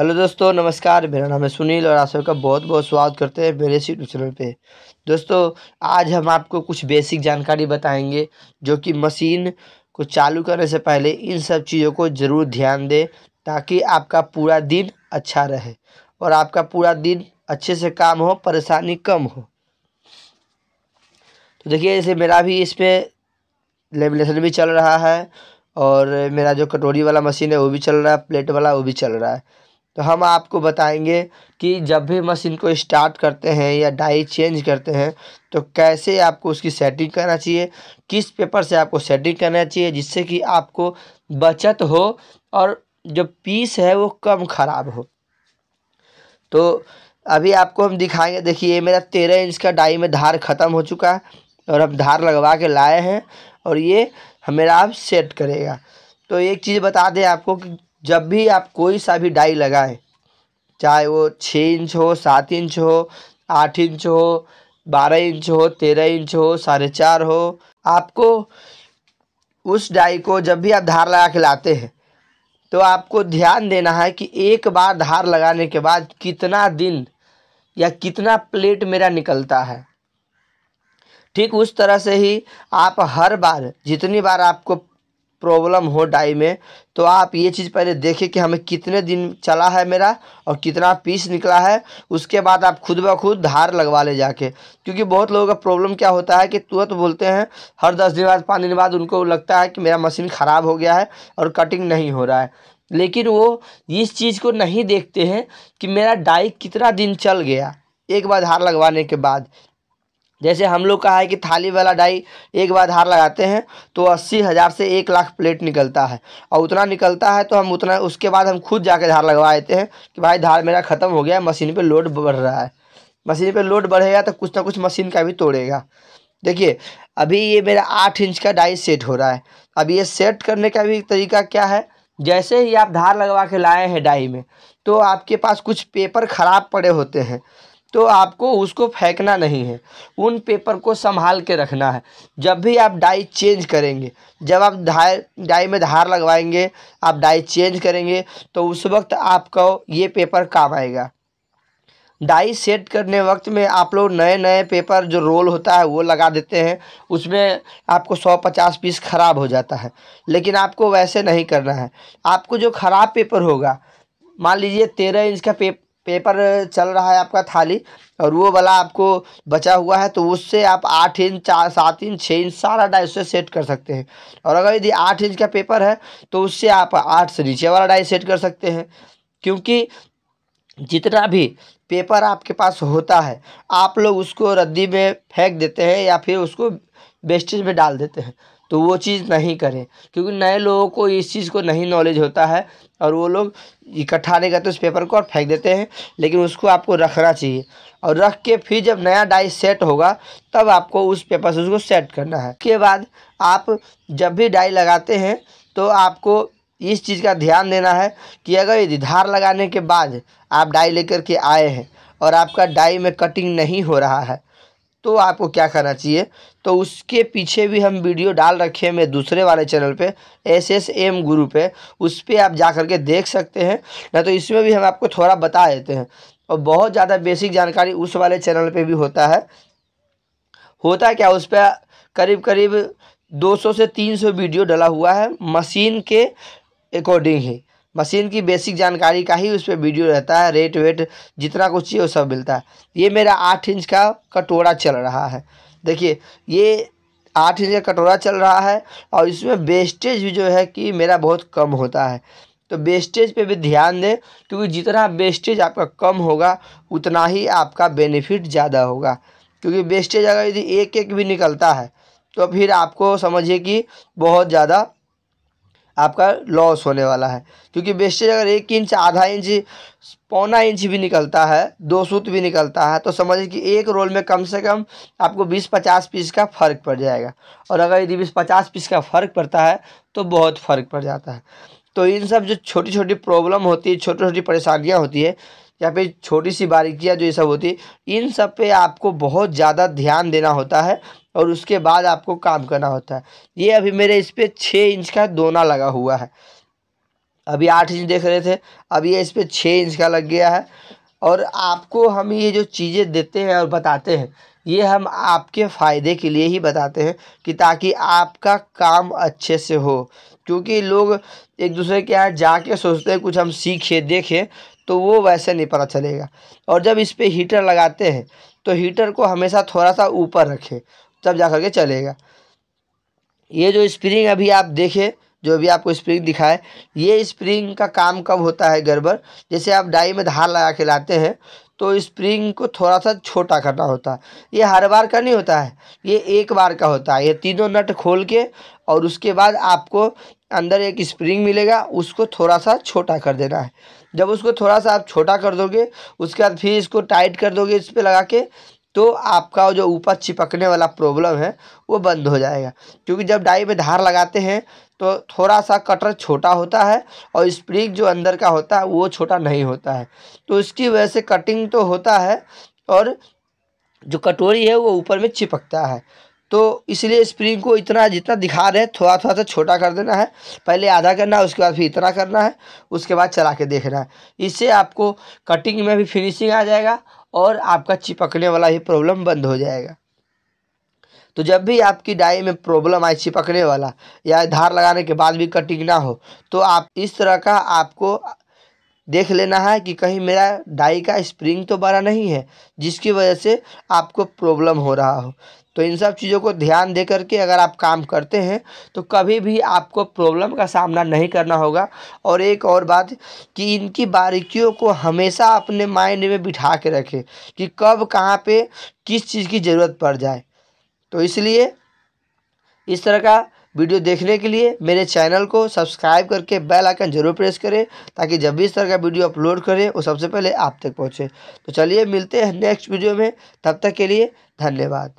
hello दोस्तों नमस्कार मेरा नाम है सुनील और आप सबका बहुत बहुत स्वागत करते हैं मेरे यूट्यूब चैनल पे दोस्तों आज हम आपको कुछ बेसिक जानकारी बताएंगे जो कि मशीन को चालू करने से पहले इन सब चीज़ों को ज़रूर ध्यान दें ताकि आपका पूरा दिन अच्छा रहे और आपका पूरा दिन अच्छे से काम हो परेशानी कम हो तो देखिए जैसे मेरा भी इस पर लेमिनेशन भी चल रहा है और मेरा जो कटोरी वाला मशीन है वो भी चल रहा है प्लेट वाला वो भी चल रहा है तो हम आपको बताएंगे कि जब भी मशीन को स्टार्ट करते हैं या डाई चेंज करते हैं तो कैसे आपको उसकी सेटिंग करना चाहिए किस पेपर से आपको सेटिंग करना चाहिए जिससे कि आपको बचत हो और जो पीस है वो कम ख़राब हो तो अभी आपको हम दिखाएंगे देखिए ये मेरा तेरह इंच का डाई में धार ख़त्म हो चुका है और हम धार लगवा के लाए हैं और ये मेरा आप सेट करेगा तो एक चीज़ बता दें आपको कि जब भी आप कोई सा भी डाई लगाए चाहे वो छः इंच हो सात इंच हो आठ इंच हो बारह इंच हो तेरह इंच हो साढ़े चार हो आपको उस डाई को जब भी आप धार लगा के लाते हैं तो आपको ध्यान देना है कि एक बार धार लगाने के बाद कितना दिन या कितना प्लेट मेरा निकलता है ठीक उस तरह से ही आप हर बार जितनी बार आपको प्रॉब्लम हो डाई में तो आप ये चीज़ पहले देखें कि हमें कितने दिन चला है मेरा और कितना पीस निकला है उसके बाद आप खुद ब खुद धार लगवा ले जाके क्योंकि बहुत लोगों का प्रॉब्लम क्या होता है कि तुरंत तो बोलते हैं हर दस दिन बाद पाँच दिन बाद उनको लगता है कि मेरा मशीन ख़राब हो गया है और कटिंग नहीं हो रहा है लेकिन वो इस चीज़ को नहीं देखते हैं कि मेरा डाई कितना दिन चल गया एक बार धार लगवाने के बाद जैसे हम लोग का है कि थाली वाला डाई एक बार धार लगाते हैं तो अस्सी हज़ार से एक लाख प्लेट निकलता है और उतना निकलता है तो हम उतना उसके बाद हम खुद जाके धार लगवा देते हैं कि भाई धार मेरा ख़त्म हो गया मशीन पे लोड बढ़ रहा है मशीन पे लोड बढ़ेगा तो कुछ ना कुछ मशीन का भी तोड़ेगा देखिए अभी ये मेरा आठ इंच का डाई सेट हो रहा है अब ये सेट करने का भी तरीका क्या है जैसे ही आप धार लगवा के लाए हैं डाई में तो आपके पास कुछ पेपर ख़राब पड़े होते हैं तो आपको उसको फेंकना नहीं है उन पेपर को संभाल के रखना है जब भी आप डाई चेंज करेंगे जब आप धार डाई में धार लगवाएंगे आप डाई चेंज करेंगे तो उस वक्त आपको ये पेपर काम आएगा डाई सेट करने वक्त में आप लोग नए नए पेपर जो रोल होता है वो लगा देते हैं उसमें आपको सौ पचास पीस ख़राब हो जाता है लेकिन आपको वैसे नहीं करना है आपको जो ख़राब पेपर होगा मान लीजिए तेरह इंच का पेप पेपर चल रहा है आपका थाली और वो वाला आपको बचा हुआ है तो उससे आप आठ इंच चार सात इंच छः इंच सारा डाई से सेट कर सकते हैं और अगर यदि आठ इंच का पेपर है तो उससे आप आठ से नीचे वाला डाई सेट कर सकते हैं क्योंकि जितना भी पेपर आपके पास होता है आप लोग उसको रद्दी में फेंक देते हैं या फिर उसको वेस्टेज में डाल देते हैं तो वो चीज़ नहीं करें क्योंकि नए लोगों को इस चीज़ को नहीं नॉलेज होता है और वो लोग इकट्ठा नहीं करते उस पेपर को और फेंक देते हैं लेकिन उसको आपको रखना चाहिए और रख के फिर जब नया डाई सेट होगा तब आपको उस पेपर से उसको सेट करना है उसके बाद आप जब भी डाई लगाते हैं तो आपको इस चीज़ का ध्यान देना है कि अगर यदि धार लगाने के बाद आप डाई लेकर के आए हैं और आपका डाई में कटिंग नहीं हो रहा है तो आपको क्या करना चाहिए तो उसके पीछे भी हम वीडियो डाल रखे हैं मेरे दूसरे वाले चैनल पे एस एस एम गुरु पे उस पर आप जा करके देख सकते हैं ना तो इसमें भी हम आपको थोड़ा बता देते हैं और बहुत ज़्यादा बेसिक जानकारी उस वाले चैनल पे भी होता है होता है क्या उस पर करीब करीब दो से तीन वीडियो डला हुआ है मशीन के अकॉर्डिंग ही मशीन की बेसिक जानकारी का ही उस पर वीडियो रहता है रेट वेट जितना कुछ चाहिए वो सब मिलता है ये मेरा आठ इंच का कटोरा चल रहा है देखिए ये आठ इंच का कटोरा चल रहा है और इसमें वेस्टेज भी जो है कि मेरा बहुत कम होता है तो वेस्टेज पे भी ध्यान दें क्योंकि जितना वेस्टेज आपका कम होगा उतना ही आपका बेनिफिट ज़्यादा होगा क्योंकि वेस्टेज अगर यदि एक एक भी निकलता है तो फिर आपको समझिए कि बहुत ज़्यादा आपका लॉस होने वाला है क्योंकि वेस्टेज अगर एक इंच आधा इंच पौना इंच भी निकलता है दो सूत भी निकलता है तो समझिए कि एक रोल में कम से कम आपको बीस पचास पीस का फ़र्क पड़ जाएगा और अगर यदि बीस पचास पीस का फ़र्क पड़ता है तो बहुत फ़र्क पड़ जाता है तो इन सब जो छोटी छोटी प्रॉब्लम होती है छोटी छोटी परेशानियाँ होती है या फिर छोटी सी बारीकियाँ जो ये सब होती है इन सब पे आपको बहुत ज़्यादा ध्यान देना होता है और उसके बाद आपको काम करना होता है ये अभी मेरे इस पर छः इंच का दोना लगा हुआ है अभी आठ इंच देख रहे थे अब ये इस पर छः इंच का लग गया है और आपको हम ये जो चीज़ें देते हैं और बताते हैं ये हम आपके फ़ायदे के लिए ही बताते हैं कि ताकि आपका काम अच्छे से हो क्योंकि लोग एक दूसरे के यहाँ जाके सोचते हैं कुछ हम सीखें देखें तो वो वैसे नहीं पता चलेगा और जब इस पर हीटर लगाते हैं तो हीटर को हमेशा थोड़ा सा ऊपर रखें तब जा कर के चलेगा ये जो स्प्रिंग अभी आप देखें जो भी आपको स्प्रिंग दिखाए ये स्प्रिंग का काम कब होता है गड़बड़ जैसे आप डाई में धार लगा के लाते हैं तो स्प्रिंग को थोड़ा सा छोटा करना होता है ये हर बार का नहीं होता है ये एक बार का होता है ये तीनों नट खोल के और उसके बाद आपको अंदर एक स्प्रिंग मिलेगा उसको थोड़ा सा छोटा कर देना है जब उसको थोड़ा सा आप छोटा कर दोगे उसके बाद फिर इसको टाइट कर दोगे इस पर लगा के तो आपका जो ऊपर चिपकने वाला प्रॉब्लम है वो बंद हो जाएगा क्योंकि जब डाई में धार लगाते हैं तो थोड़ा सा कटर छोटा होता है और स्प्रिंग जो अंदर का होता है वो छोटा नहीं होता है तो इसकी वजह से कटिंग तो होता है और जो कटोरी है वो ऊपर में चिपकता है तो इसलिए स्प्रिंग को इतना जितना दिखा रहे हैं थोड़ा थोड़ा तो सा छोटा कर देना है पहले आधा करना है उसके बाद फिर इतना करना है उसके बाद चला के देखना है इससे आपको कटिंग में भी फिनिशिंग आ जाएगा और आपका चिपकने वाला ही प्रॉब्लम बंद हो जाएगा तो जब भी आपकी डाई में प्रॉब्लम आए चिपकने वाला या धार लगाने के बाद भी कटिंग ना हो तो आप इस तरह का आपको देख लेना है कि कहीं मेरा डाई का स्प्रिंग तो बड़ा नहीं है जिसकी वजह से आपको प्रॉब्लम हो रहा हो तो इन सब चीज़ों को ध्यान दे करके अगर आप काम करते हैं तो कभी भी आपको प्रॉब्लम का सामना नहीं करना होगा और एक और बात कि इनकी बारीकियों को हमेशा अपने माइंड में बिठा के रखें कि कब कहाँ पे किस चीज़ की ज़रूरत पड़ जाए तो इसलिए इस तरह का वीडियो देखने के लिए मेरे चैनल को सब्सक्राइब करके बेल आइकन जरूर प्रेस करें ताकि जब भी इस तरह का वीडियो अपलोड करें वो सबसे पहले आप तक पहुंचे तो चलिए मिलते हैं नेक्स्ट वीडियो में तब तक के लिए धन्यवाद